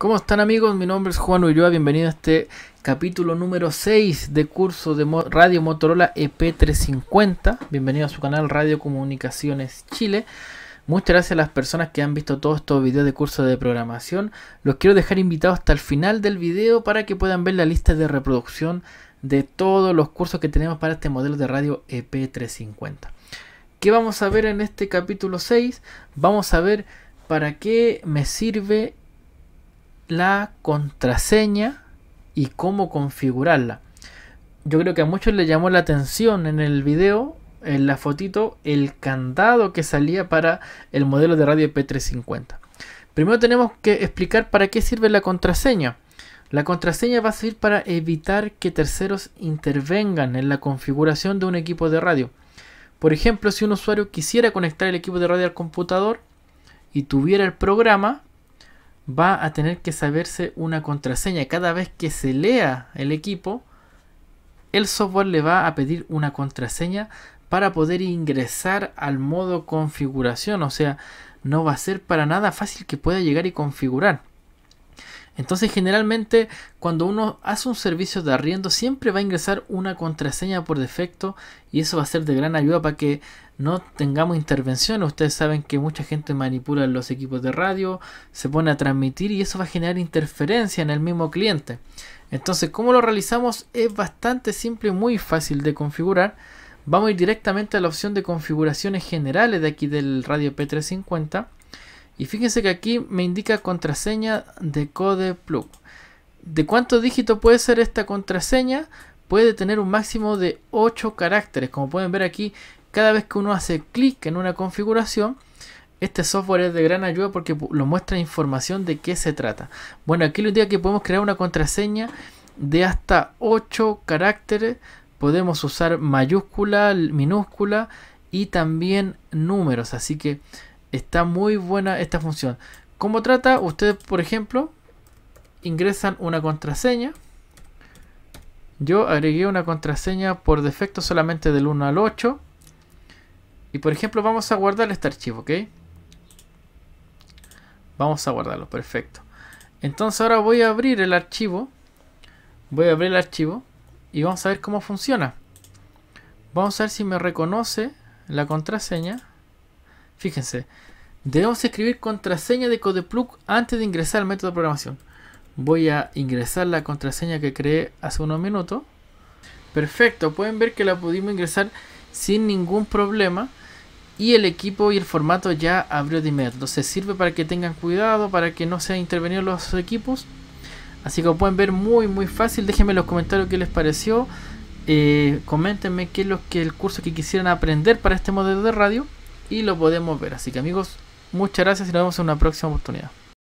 ¿Cómo están amigos? Mi nombre es Juan Ulloa, bienvenido a este capítulo número 6 de curso de Radio Motorola EP350. Bienvenido a su canal Radio Comunicaciones Chile. Muchas gracias a las personas que han visto todos estos videos de curso de programación. Los quiero dejar invitados hasta el final del video para que puedan ver la lista de reproducción de todos los cursos que tenemos para este modelo de radio EP350. ¿Qué vamos a ver en este capítulo 6? Vamos a ver para qué me sirve la contraseña y cómo configurarla. Yo creo que a muchos les llamó la atención en el video, en la fotito, el candado que salía para el modelo de radio P350. Primero tenemos que explicar para qué sirve la contraseña. La contraseña va a servir para evitar que terceros intervengan en la configuración de un equipo de radio. Por ejemplo, si un usuario quisiera conectar el equipo de radio al computador y tuviera el programa, va a tener que saberse una contraseña. Cada vez que se lea el equipo, el software le va a pedir una contraseña para poder ingresar al modo configuración. O sea, no va a ser para nada fácil que pueda llegar y configurar. Entonces generalmente cuando uno hace un servicio de arriendo siempre va a ingresar una contraseña por defecto y eso va a ser de gran ayuda para que no tengamos intervenciones. Ustedes saben que mucha gente manipula los equipos de radio, se pone a transmitir y eso va a generar interferencia en el mismo cliente. Entonces, ¿cómo lo realizamos? Es bastante simple y muy fácil de configurar. Vamos a ir directamente a la opción de configuraciones generales de aquí del radio P350 y fíjense que aquí me indica contraseña de code plug. ¿De cuánto dígito puede ser esta contraseña? Puede tener un máximo de 8 caracteres. Como pueden ver aquí, cada vez que uno hace clic en una configuración, este software es de gran ayuda porque lo muestra información de qué se trata. Bueno, aquí lo indica que podemos crear una contraseña de hasta 8 caracteres. Podemos usar mayúscula, minúscula y también números. Así que Está muy buena esta función. ¿Cómo trata? Ustedes, por ejemplo, ingresan una contraseña. Yo agregué una contraseña por defecto solamente del 1 al 8. Y por ejemplo, vamos a guardar este archivo, ¿ok? Vamos a guardarlo, perfecto. Entonces ahora voy a abrir el archivo. Voy a abrir el archivo y vamos a ver cómo funciona. Vamos a ver si me reconoce la contraseña. Fíjense, debemos escribir contraseña de CodePlug antes de ingresar al método de programación. Voy a ingresar la contraseña que creé hace unos minutos. Perfecto, pueden ver que la pudimos ingresar sin ningún problema y el equipo y el formato ya abrió de inmediato. Se sirve para que tengan cuidado, para que no sean intervenidos los equipos. Así que como pueden ver muy muy fácil. Déjenme en los comentarios qué les pareció. Eh, coméntenme qué es que el curso que quisieran aprender para este modelo de radio y lo podemos ver. Así que amigos, muchas gracias y nos vemos en una próxima oportunidad.